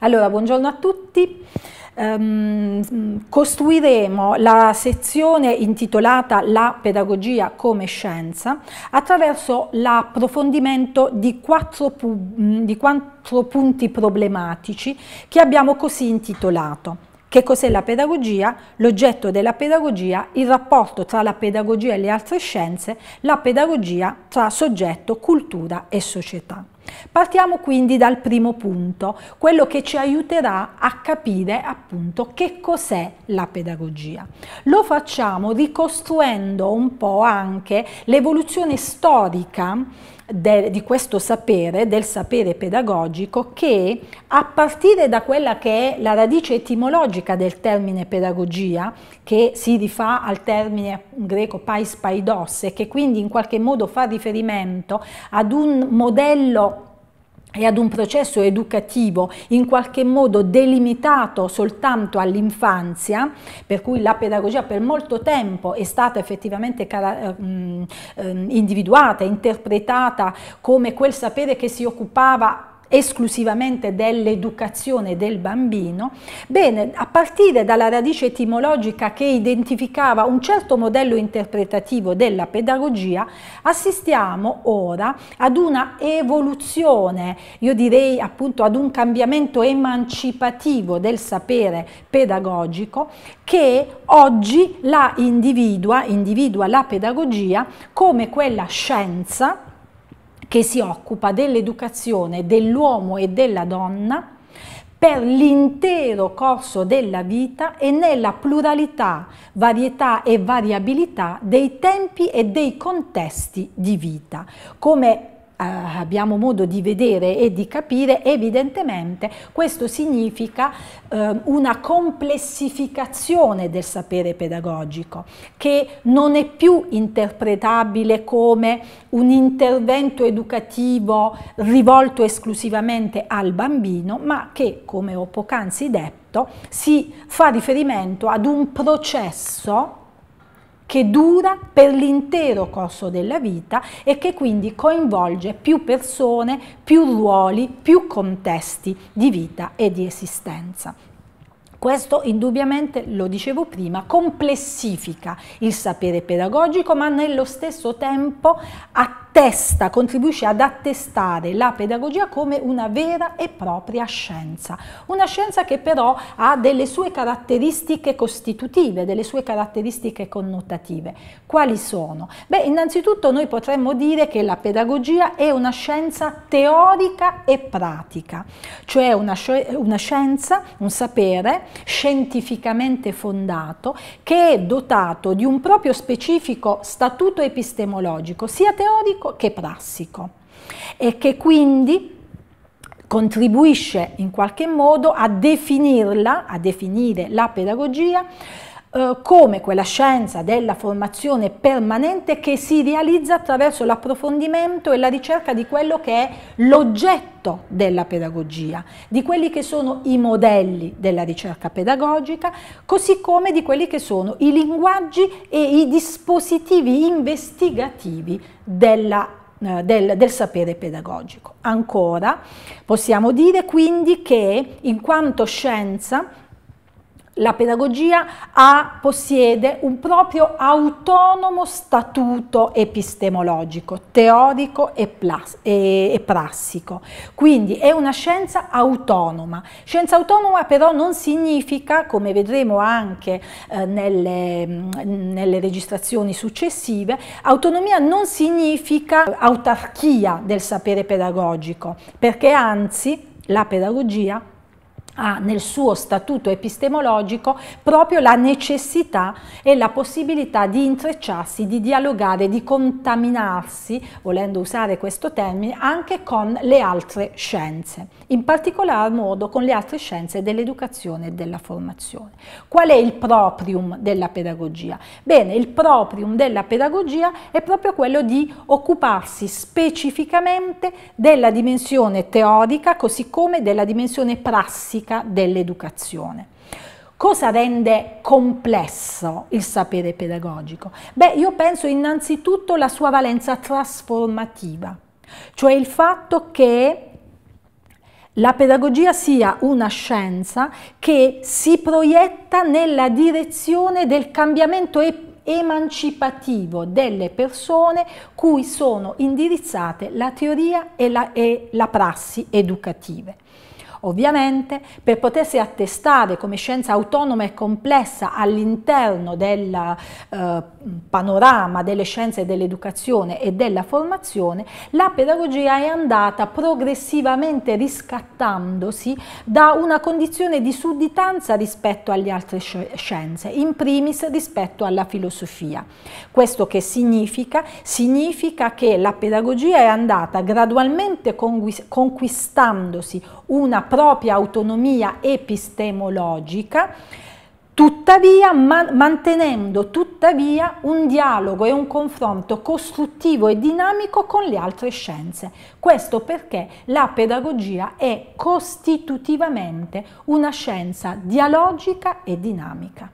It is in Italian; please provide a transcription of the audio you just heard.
Allora, buongiorno a tutti. Um, costruiremo la sezione intitolata La pedagogia come scienza attraverso l'approfondimento di quattro, di quattro punti problematici che abbiamo così intitolato. Che cos'è la pedagogia? L'oggetto della pedagogia, il rapporto tra la pedagogia e le altre scienze, la pedagogia tra soggetto, cultura e società. Partiamo quindi dal primo punto, quello che ci aiuterà a capire appunto che cos'è la pedagogia. Lo facciamo ricostruendo un po' anche l'evoluzione storica de, di questo sapere, del sapere pedagogico, che a partire da quella che è la radice etimologica del termine pedagogia, che si rifà al termine greco pais paidos e che quindi in qualche modo fa riferimento ad un modello e ad un processo educativo in qualche modo delimitato soltanto all'infanzia, per cui la pedagogia per molto tempo è stata effettivamente ehm, ehm, individuata, interpretata come quel sapere che si occupava esclusivamente dell'educazione del bambino, bene, a partire dalla radice etimologica che identificava un certo modello interpretativo della pedagogia, assistiamo ora ad una evoluzione, io direi appunto ad un cambiamento emancipativo del sapere pedagogico che oggi la individua, individua la pedagogia come quella scienza che si occupa dell'educazione dell'uomo e della donna per l'intero corso della vita e nella pluralità, varietà e variabilità dei tempi e dei contesti di vita, come eh, abbiamo modo di vedere e di capire, evidentemente questo significa eh, una complessificazione del sapere pedagogico che non è più interpretabile come un intervento educativo rivolto esclusivamente al bambino, ma che, come ho poc'anzi detto, si fa riferimento ad un processo che dura per l'intero corso della vita e che quindi coinvolge più persone, più ruoli, più contesti di vita e di esistenza. Questo indubbiamente, lo dicevo prima, complessifica il sapere pedagogico, ma nello stesso tempo attiene attesta, contribuisce ad attestare la pedagogia come una vera e propria scienza. Una scienza che però ha delle sue caratteristiche costitutive, delle sue caratteristiche connotative. Quali sono? Beh, innanzitutto noi potremmo dire che la pedagogia è una scienza teorica e pratica, cioè una, una scienza, un sapere scientificamente fondato che è dotato di un proprio specifico statuto epistemologico, sia teorico teorico che prassico e che quindi contribuisce in qualche modo a definirla, a definire la pedagogia eh, come quella scienza della formazione permanente che si realizza attraverso l'approfondimento e la ricerca di quello che è l'oggetto della pedagogia, di quelli che sono i modelli della ricerca pedagogica, così come di quelli che sono i linguaggi e i dispositivi investigativi della eh, del, del, sapere pedagogico. Ancora possiamo dire quindi che in quanto scienza la pedagogia ha, possiede un proprio autonomo statuto epistemologico, teorico e, plas, e, e, prassico. Quindi è una scienza autonoma. Scienza autonoma però non significa, come vedremo anche eh, nelle, mm, nelle registrazioni successive, autonomia non significa autarchia del sapere pedagogico, perché anzi la pedagogia ha nel suo statuto epistemologico proprio la necessità e la possibilità di intrecciarsi, di dialogare, di contaminarsi, volendo usare questo termine, anche con le altre scienze, in particolar modo con le altre scienze dell'educazione e della formazione. Qual è il proprium della pedagogia? Bene, il proprium della pedagogia è proprio quello di occuparsi specificamente della dimensione teorica, così come della dimensione prassica fisica dell'educazione. Cosa rende complesso il sapere pedagogico? Beh, io penso innanzitutto la sua valenza trasformativa, cioè il fatto che la pedagogia sia una scienza che si proietta nella direzione del cambiamento emancipativo delle persone cui sono indirizzate la teoria e la, e la prassi educative. Ovviamente, per potersi attestare come scienza autonoma e complessa all'interno del eh, panorama delle scienze dell'educazione e della formazione, la pedagogia è andata progressivamente riscattandosi da una condizione di sudditanza rispetto agli altri scienze, in primis rispetto alla filosofia. Questo che significa? Significa che la pedagogia è andata gradualmente conquistandosi una propria autonomia epistemologica, tuttavia man mantenendo tuttavia un dialogo e un confronto costruttivo e dinamico con le altre scienze. Questo perché la pedagogia è costitutivamente una scienza dialogica e dinamica.